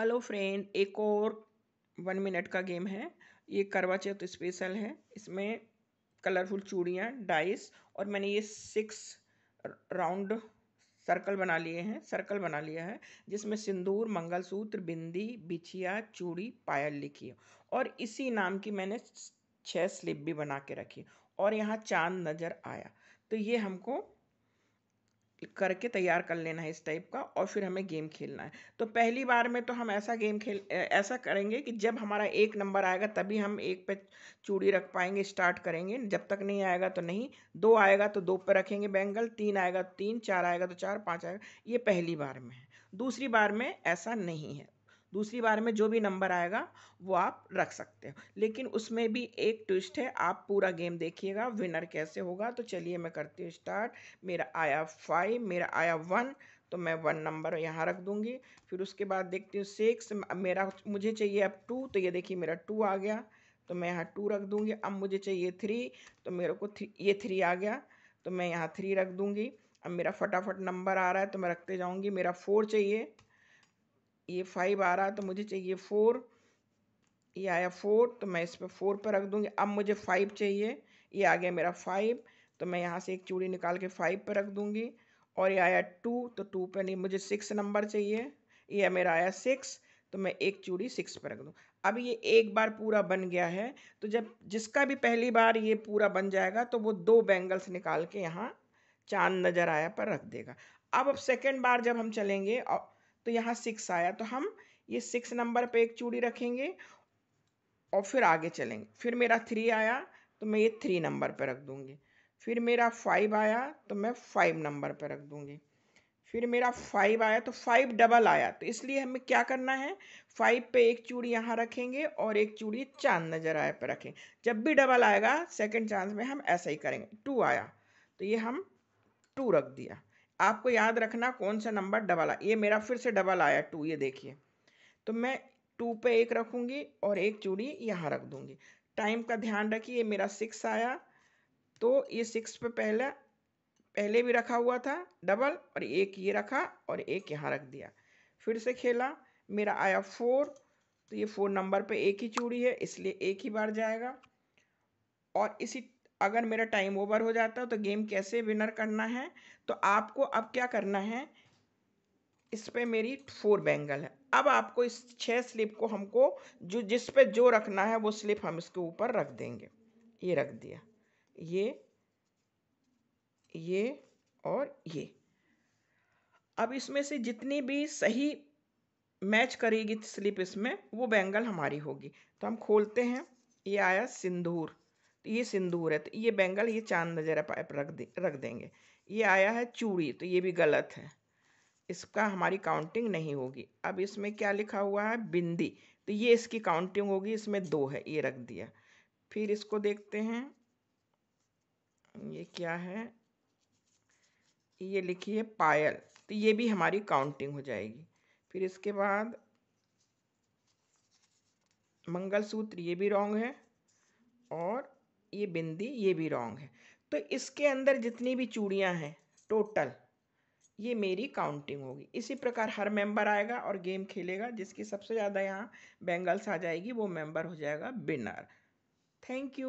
hello friend एक और one minute का गेम है ये करवा चौथ स्पेशल है इसमें कलरफुल चूड़ियाँ डाइस और मैंने ये सिक्स राउंड सर्कल बना लिए हैं सर्कल बना लिया है जिसमें सिंदूर मंगलसूत्र बिंदी बिछिया चूड़ी पायल लिखी और इसी नाम की मैंने छः स्लिप भी बना के रखी और यहाँ चांद नज़र आया तो ये हमको करके तैयार कर लेना है इस टाइप का और फिर हमें गेम खेलना है तो पहली बार में तो हम ऐसा गेम खेल ऐसा करेंगे कि जब हमारा एक नंबर आएगा तभी हम एक पे चूड़ी रख पाएंगे स्टार्ट करेंगे जब तक नहीं आएगा तो नहीं दो आएगा तो दो पे रखेंगे बैंगल तीन आएगा तो तीन चार आएगा तो चार पाँच आएगा ये पहली बार में है दूसरी बार में ऐसा नहीं है दूसरी बार में जो भी नंबर आएगा वो आप रख सकते हो लेकिन उसमें भी एक ट्विस्ट है आप पूरा गेम देखिएगा विनर कैसे होगा तो चलिए मैं करती हूँ स्टार्ट मेरा आया फाइव मेरा आया वन तो मैं वन नंबर यहाँ रख दूँगी फिर उसके बाद देखती हूँ सिक्स मेरा मुझे चाहिए अब टू तो ये देखिए मेरा टू आ गया तो मैं यहाँ टू रख दूँगी अब मुझे चाहिए थ्री तो मेरे को थ्री ये थ्री आ गया तो मैं यहाँ थ्री रख दूँगी अब मेरा फटाफट नंबर आ रहा है तो मैं रखते जाऊँगी मेरा फोर चाहिए ये फाइव आ रहा है तो मुझे चाहिए फोर ये आया फोर तो मैं इस पर फोर पर रख दूंगी अब मुझे फाइव चाहिए ये आ गया मेरा फाइव तो मैं यहाँ से एक चूड़ी निकाल के फाइव पर रख दूंगी और ये आया टू तो टू पर नहीं मुझे सिक्स नंबर चाहिए ये मेरा आया सिक्स तो मैं एक चूड़ी सिक्स पर रख दूँ अब ये एक बार पूरा बन गया है तो जब जिसका भी पहली बार ये पूरा बन जाएगा तो वो दो बैंगल्स निकाल के यहाँ चांद नज़र आया पर रख देगा अब अब सेकेंड बार जब हम चलेंगे और तो यहाँ सिक्स आया तो हम ये सिक्स नंबर पे एक चूड़ी रखेंगे और फिर आगे चलेंगे फिर मेरा थ्री आया तो मैं ये थ्री नंबर पर रख दूँगी फिर मेरा फाइव आया तो मैं फाइव नंबर पर रख दूँगी फिर मेरा फाइव आया तो फाइव डबल आया तो इसलिए हमें क्या करना है फाइव पे एक चूड़ी यहाँ रखेंगे और एक चूड़ी चांद नजर आए पर रखें जब भी डबल आएगा सेकेंड चांस में हम ऐसा ही करेंगे टू आया तो ये हम टू रख दिया आपको याद रखना कौन सा नंबर डबल आया ये मेरा फिर से डबल आया टू ये देखिए तो मैं टू पे एक रखूँगी और एक चूड़ी यहाँ रख दूँगी टाइम का ध्यान रखिए ये मेरा सिक्स आया तो ये सिक्स पे पहले पहले भी रखा हुआ था डबल और एक ये रखा और एक यहाँ रख दिया फिर से खेला मेरा आया फोर तो ये फोर नंबर पे एक ही चूड़ी है इसलिए एक ही बार जाएगा और इसी अगर मेरा टाइम ओवर हो जाता है तो गेम कैसे विनर करना है तो आपको अब क्या करना है इस पर मेरी फोर बैंगल है अब आपको इस छः स्लिप को हमको जो जिस पे जो रखना है वो स्लिप हम इसके ऊपर रख देंगे ये रख दिया ये ये और ये अब इसमें से जितनी भी सही मैच करेगी स्लिप इसमें वो बैंगल हमारी होगी तो हम खोलते हैं ये आया सिंदूर तो ये सिंदूर है तो ये बैंगल ये चांद नजर पाइप रख दे रख देंगे ये आया है चूड़ी तो ये भी गलत है इसका हमारी काउंटिंग नहीं होगी अब इसमें क्या लिखा हुआ है बिंदी तो ये इसकी काउंटिंग होगी इसमें दो है ये रख दिया फिर इसको देखते हैं ये क्या है ये लिखी है पायल तो ये भी हमारी काउंटिंग हो जाएगी फिर इसके बाद मंगलसूत्र ये भी रॉन्ग है और ये बिंदी ये भी रॉन्ग है तो इसके अंदर जितनी भी चूड़ियाँ हैं टोटल ये मेरी काउंटिंग होगी इसी प्रकार हर मेंबर आएगा और गेम खेलेगा जिसकी सबसे ज़्यादा यहाँ बैंगल्स आ जाएगी वो मेंबर हो जाएगा विनर थैंक यू